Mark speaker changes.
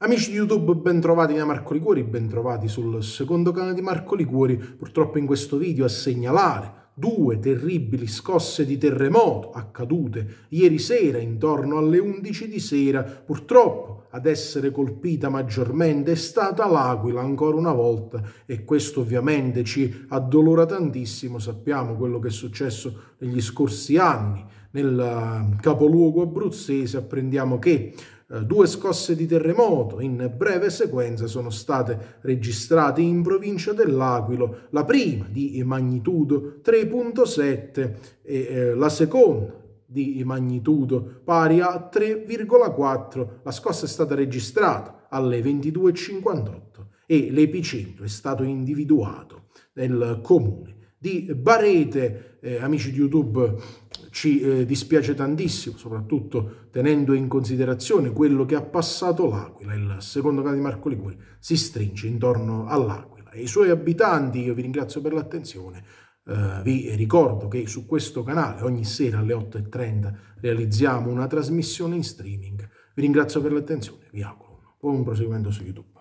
Speaker 1: Amici di YouTube, bentrovati da Marco Liguori, bentrovati sul secondo canale di Marco Liguori. Purtroppo in questo video a segnalare due terribili scosse di terremoto accadute ieri sera intorno alle 11 di sera. Purtroppo ad essere colpita maggiormente è stata l'Aquila ancora una volta e questo ovviamente ci addolora tantissimo. Sappiamo quello che è successo negli scorsi anni nel eh, capoluogo abruzzese, apprendiamo che eh, due scosse di terremoto in breve sequenza sono state registrate in provincia dell'Aquilo, la prima di magnitudo 3.7 e eh, la seconda di magnitudo pari a 3,4. La scossa è stata registrata alle 22.58 e l'epicentro è stato individuato nel comune di Barete. Eh, amici di YouTube, ci eh, dispiace tantissimo, soprattutto tenendo in considerazione quello che ha passato l'Aquila. Il secondo cane di Marco Liguri si stringe intorno all'Aquila e i suoi abitanti, io vi ringrazio per l'attenzione, eh, vi ricordo che su questo canale ogni sera alle 8.30 realizziamo una trasmissione in streaming. Vi ringrazio per l'attenzione, vi auguro un buon proseguimento su YouTube.